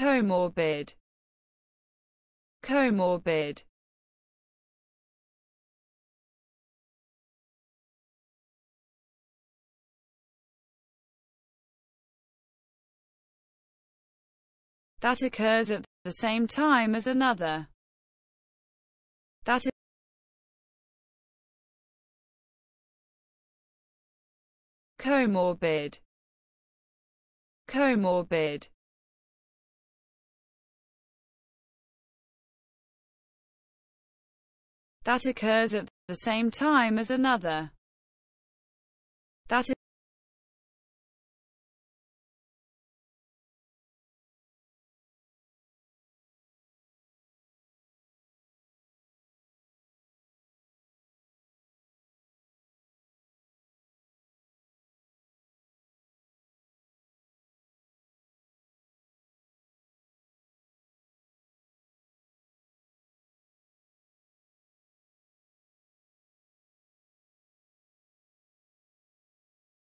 comorbid comorbid that occurs at the same time as another that comorbid comorbid that occurs at the same time as another that